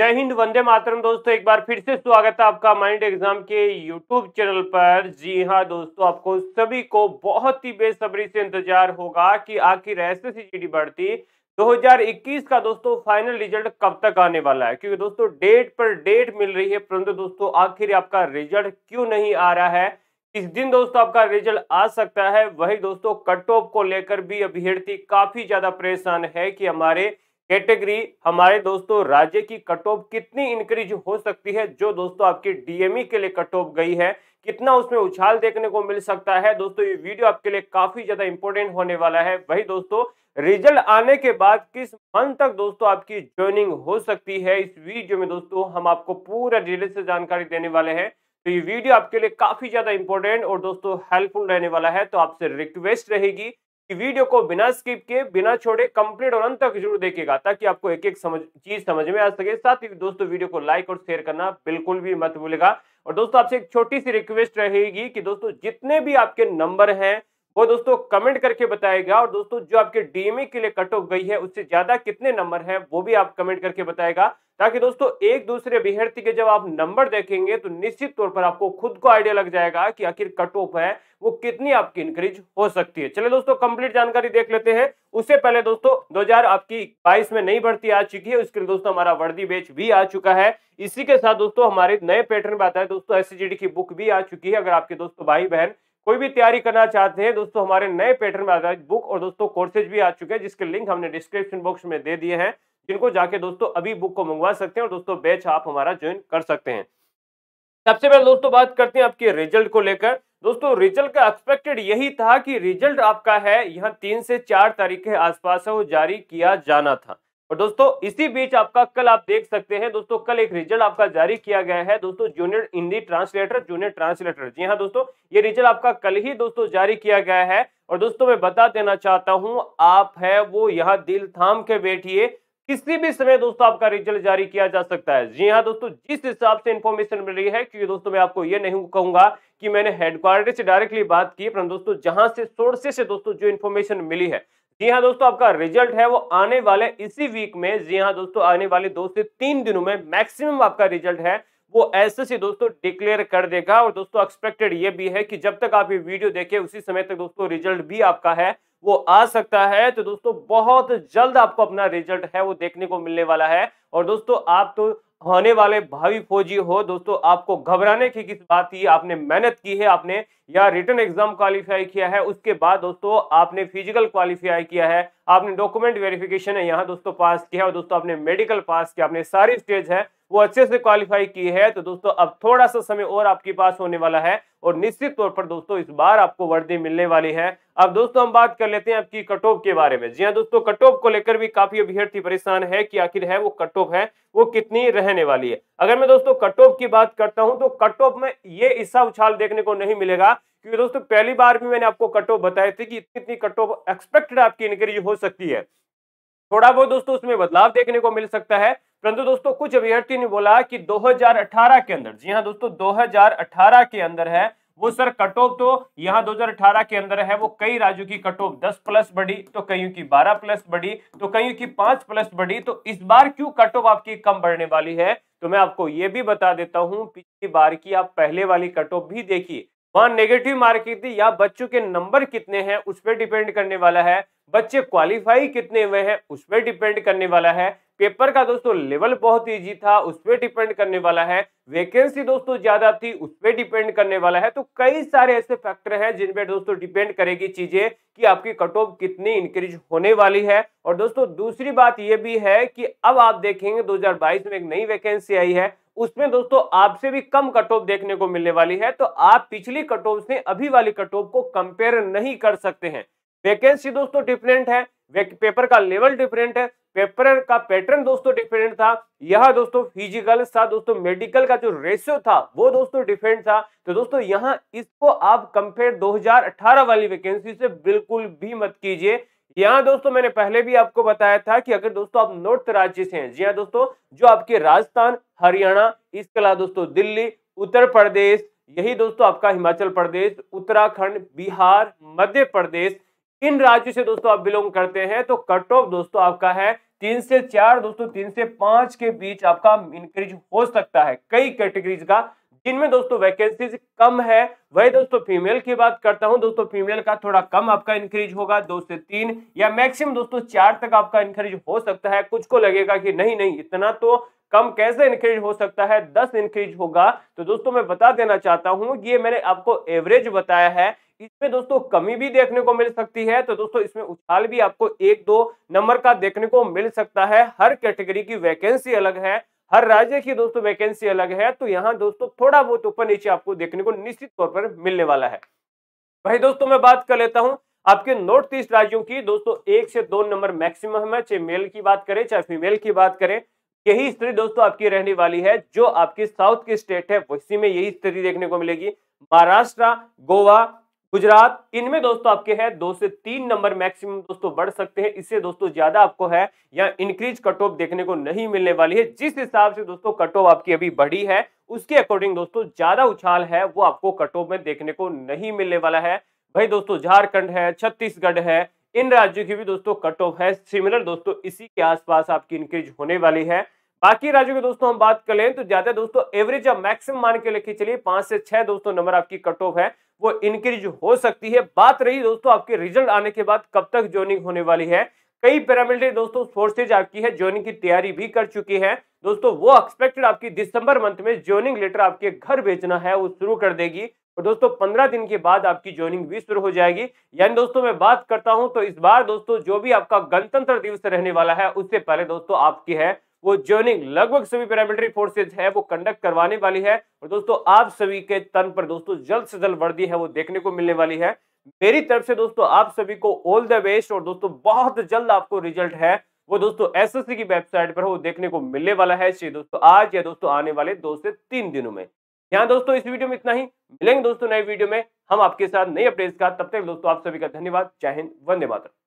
जय हिंद वंदे मातरम दोस्तों एक बार फिर से स्वागत है आपका माइंड एग्जाम के यूट्यूब चैनल पर जी हाँ दोस्तों आपको सभी को बहुत ही बेसब्री से इंतजार होगा कि आखिर ऐसे सी जी भर्ती 2021 का दोस्तों फाइनल रिजल्ट कब तक आने वाला है क्योंकि दोस्तों डेट पर डेट मिल रही है परंतु दोस्तों आखिर आपका रिजल्ट क्यों नहीं आ रहा है किस दिन दोस्तों आपका रिजल्ट आ सकता है वही दोस्तों कट ऑफ को लेकर भी अभ्यर्थी काफी ज्यादा परेशान है कि हमारे कैटेगरी हमारे दोस्तों राज्य की कट ऑफ कितनी इंक्रीज हो सकती है जो दोस्तों आपकी डीएमई e के लिए कट ऑफ गई है कितना उसमें उछाल देखने को मिल सकता है दोस्तों ये वीडियो आपके लिए काफी ज्यादा इंपॉर्टेंट होने वाला है वही दोस्तों रिजल्ट आने के बाद किस मंथ तक दोस्तों आपकी ज्वाइनिंग हो सकती है इस वीडियो में दोस्तों हम आपको पूरा डिटेल से जानकारी देने वाले हैं तो ये वीडियो आपके लिए काफी ज्यादा इंपॉर्टेंट और दोस्तों हेल्पफुल रहने वाला है तो आपसे रिक्वेस्ट रहेगी वीडियो को बिना स्किप किए बिना छोड़े कंप्लीट और अंत तक जरूर देखिएगा ताकि आपको एक एक समझ चीज समझ में आ सके साथ ही दोस्तों वीडियो को लाइक और शेयर करना बिल्कुल भी मत भूलेगा और दोस्तों आपसे एक छोटी सी रिक्वेस्ट रहेगी कि दोस्तों जितने भी आपके नंबर हैं वो दोस्तों कमेंट करके बताएगा और दोस्तों जो आपके डीएमए के लिए कट ऑफ गई है उससे ज्यादा कितने नंबर हैं वो भी आप कमेंट करके बताएगा ताकि दोस्तों एक दूसरे अभ्यर्थी के जब आप नंबर देखेंगे तो निश्चित तौर पर आपको खुद को आइडिया लग जाएगा कि आखिर कट ऑफ है वो कितनी आपकी इंक्रीज हो सकती है चले दोस्तों कंप्लीट जानकारी देख लेते हैं उससे पहले दोस्तों दो आपकी बाईस में नई भर्ती आ चुकी है उसके लिए दोस्तों हमारा वर्दी बेच भी आ चुका है इसी के साथ दोस्तों हमारे नए पैटर्न में आता है दोस्तों एस की बुक भी आ चुकी है अगर आपके दोस्तों भाई बहन कोई भी तैयारी करना चाहते हैं दोस्तों हमारे नए पैटर्न में आधारित बुक और दोस्तों कोर्सेज भी आ चुके हैं जिसके लिंक हमने डिस्क्रिप्शन बॉक्स में दे दिए हैं जिनको जाके दोस्तों अभी बुक को मंगवा सकते हैं और दोस्तों बैच आप हमारा ज्वाइन कर सकते हैं सबसे पहले दोस्तों बात करते हैं आपके रिजल्ट को लेकर दोस्तों रिजल्ट का एक्सपेक्टेड यही था कि रिजल्ट आपका है यहाँ तीन से चार तारीख के आसपास है वो जारी किया जाना था और दोस्तों इसी बीच आपका कल आप देख सकते हैं दोस्तों कल एक रिजल्ट आपका जारी किया गया है दोस्तों junior Hindi translator junior translator जी हाँ दोस्तों ये रिजल्ट आपका कल ही दोस्तों जारी किया गया है और दोस्तों मैं बता देना चाहता हूं आप है वो यहाँ दिल थाम के बैठिए किसी भी समय दोस्तों आपका रिजल्ट जारी किया जा सकता है जी हाँ दोस्तों जिस हिसाब से इन्फॉर्मेशन मिल रही है क्योंकि दोस्तों मैं आपको ये नहीं कहूंगा कि मैंने हेडक्वार्टर से डायरेक्टली बात की पर दोस्तों जहां से सोर्सेस से दोस्तों जो इन्फॉर्मेशन मिली है जी हाँ दोस्तों आपका रिजल्ट है वो आने वाले इसी वीक में जी हाँ दोस्तों आने वाले दो से तीन दिनों में मैक्सिमम आपका रिजल्ट है वो ऐसे से दोस्तों डिक्लेयर कर देगा और दोस्तों एक्सपेक्टेड ये भी है कि जब तक आप ये वीडियो देखें उसी समय तक दोस्तों रिजल्ट भी आपका है वो आ सकता है तो दोस्तों बहुत जल्द आपको अपना रिजल्ट है वो देखने को मिलने वाला है और दोस्तों आप तो होने वाले भावी फौजी हो दोस्तों आपको घबराने की किस बात की आपने मेहनत की है आपने या रिटर्न एग्जाम क्वालिफाई किया है उसके बाद दोस्तों आपने फिजिकल क्वालिफाई किया है आपने डॉक्यूमेंट वेरिफिकेशन है यहाँ दोस्तों पास किया है और दोस्तों आपने मेडिकल पास किया आपने सारी स्टेज है वो अच्छे से क्वालिफाई की है तो दोस्तों अब थोड़ा सा समय और आपके पास होने वाला है और निश्चित तौर पर दोस्तों इस बार आपको वर्दी मिलने वाली है अब दोस्तों हम बात कर लेते हैं आपकी कट ऑफ के बारे में जी हाँ दोस्तों कट ऑफ को लेकर भी काफी अभ्यर्थी परेशान है कि आखिर है वो कट ऑफ है वो कितनी रहने वाली है अगर मैं दोस्तों कट ऑफ की बात करता हूं तो कट ऑफ में ये हिस्सा उछाल देखने को नहीं मिलेगा क्योंकि दोस्तों पहली बार भी मैंने आपको कट ऑफ बताए थे कि इतनी इतनी कट ऑफ एक्सपेक्टेड आपकी इंक्री हो सकती है थोड़ा बहुत दोस्तों उसमें बदलाव देखने को मिल सकता है परंतु दोस्तों कुछ अभ्यर्थी ने बोला कि 2018 के अंदर जी हाँ दोस्तों 2018 के अंदर है वो सर कट ऑफ तो यहाँ 2018 के अंदर है वो कई राज्यों की कट ऑफ दस प्लस बढ़ी तो कईयों की 12 प्लस बढ़ी तो कईयों की 5 प्लस बढ़ी तो इस बार क्यों कट ऑफ आपकी कम बढ़ने वाली है तो मैं आपको ये भी बता देता हूँ पिछली बार की आप पहले वाली कट ऑफ भी देखिए वहां नेगेटिव मार्किंग थी या बच्चों के नंबर कितने हैं उस पर डिपेंड करने वाला है बच्चे क्वालिफाई कितने हुए हैं उस पर डिपेंड करने वाला है पेपर का दोस्तों लेवल बहुत ईजी था उस पर डिपेंड करने वाला है वैकेंसी दोस्तों ज्यादा थी उस पर डिपेंड करने वाला है तो कई सारे ऐसे फैक्टर हैं जिन पे दोस्तों डिपेंड करेगी चीजें कि आपकी कट ऑफ कितनी इंक्रीज होने वाली है और दोस्तों दूसरी बात यह भी है कि अब आप देखेंगे दो में एक नई वैकेंसी आई है उसमें दोस्तों आपसे भी कम कट ऑफ देखने को मिलने वाली है तो आप पिछली कट ऑफ से अभी वाली कट ऑफ को कंपेयर नहीं कर सकते हैं वैकेंसी दोस्तों डिफरेंट है पेपर का लेवल डिफरेंट है पेपर का पैटर्न दोस्तों डिफरेंट था यह दोस्तों फिजिकल था दोस्तों मेडिकल का जो रेशियो था वो दोस्तों डिफरेंट था तो दोस्तों यहाँ इसको आप कंपेयर 2018 वाली वैकेंसी से बिल्कुल भी मत कीजिए यहाँ दोस्तों मैंने पहले भी आपको बताया था कि अगर दोस्तों आप नॉर्थ राज्य से हैं जी हाँ दोस्तों जो आपके राजस्थान हरियाणा इसके अलावा दोस्तों दिल्ली उत्तर प्रदेश यही दोस्तों आपका हिमाचल प्रदेश उत्तराखंड बिहार मध्य प्रदेश इन राज्यों से दोस्तों आप बिलोंग करते हैं तो कट ऑफ दोस्तों आपका है तीन से चार दोस्तों तीन से पांच के बीच आपका इंक्रीज हो सकता है कई कैटेगरीज का जिनमें दोस्तों वैकेंसीज कम है वही दोस्तों फीमेल की बात करता हूं दोस्तों फीमेल का थोड़ा कम आपका इंक्रीज होगा दो से तीन या मैक्सिमम दोस्तों चार तक आपका इंक्रीज हो सकता है कुछ को लगेगा कि नहीं नहीं इतना तो कम कैसे इंक्रीज हो सकता है दस इंक्रीज होगा तो दोस्तों मैं बता देना चाहता हूं ये मैंने आपको एवरेज बताया है इसमें दोस्तों कमी भी देखने को मिल सकती है तो दोस्तों इसमें उछाल भी आपको एक दो नंबर का देखने को मिल सकता है हर कैटेगरी की वैकेंसी अलग है हर राज्य की दोस्तों वैकेंसी अलग है तो यहाँ दोस्तों थोड़ा बहुत ऊपर नीचे आपको देखने को निश्चित तौर पर मिलने वाला है भाई दोस्तों मैं बात कर लेता हूँ आपके नॉर्थ ईस्ट राज्यों की दोस्तों एक से दो नंबर मैक्सिमम है चाहे मेल की बात करें चाहे फीमेल की बात करें यही स्थिति दोस्तों आपकी रहने वाली है जो आपकी साउथ की स्टेट है उसी में यही स्थिति देखने को मिलेगी महाराष्ट्र गोवा गुजरात इनमें दोस्तों आपके है दो से तीन नंबर मैक्सिमम दोस्तों बढ़ सकते हैं इससे दोस्तों ज्यादा आपको है या इंक्रीज कट ऑफ देखने को नहीं मिलने वाली है जिस हिसाब से दोस्तों कट ऑफ आपकी अभी बढ़ी है उसके अकॉर्डिंग दोस्तों ज्यादा उछाल है वो आपको कट ऑफ में देखने को नहीं मिलने वाला है भाई दोस्तों झारखंड है छत्तीसगढ़ है इन राज्यों की भी दोस्तों कट ऑफ है सिमिलर दोस्तों इसी के आसपास आपकी इंक्रीज होने वाली है बाकी राज्यों के दोस्तों हम बात कर लें तो ज्यादा दोस्तों एवरेज या मैक्सिमम मान के लेके चलिए पांच से छह दोस्तों नंबर आपकी कट ऑफ है वो इंक्रीज हो सकती है बात रही दोस्तों आपके रिजल्ट आने के बाद कब तक ज्वाइनिंग होने वाली है कई पैरामिलिट्री दोस्तों फोर्सेज आपकी है ज्वाइनिंग की तैयारी भी कर चुकी है दोस्तों वो एक्सपेक्टेड आपकी दिसंबर मंथ में ज्वाइनिंग लेटर आपके घर भेजना है वो शुरू कर देगी और दोस्तों पंद्रह दिन के बाद आपकी ज्वाइनिंग भी शुरू हो जाएगी यानी दोस्तों मैं बात करता हूं तो इस बार दोस्तों जो भी आपका गणतंत्र दिवस रहने वाला है उससे पहले दोस्तों आपकी है वो ज्वाइनिंग लगभग सभी पैरामिलिट्री फोर्सेज है वो कंडक्ट करवाने वाली है और दोस्तों आप सभी के तन पर दोस्तों जल्द से जल्द वर्दी है वो देखने को मिलने वाली है मेरी तरफ से दोस्तों आप सभी को ऑल द बेस्ट और दोस्तों बहुत जल्द आपको रिजल्ट है वो दोस्तों एसएससी की वेबसाइट पर वो देखने को मिलने वाला है दोस्तों आज या दोस्तों आने वाले दो से तीन दिनों में यहाँ दोस्तों इस वीडियो में इतना ही मिलेंगे दोस्तों नए वीडियो में हम आपके साथ नई अपडेट्स का तब तक दोस्तों आप सभी का धन्यवाद जय हिंद वंदे मातरम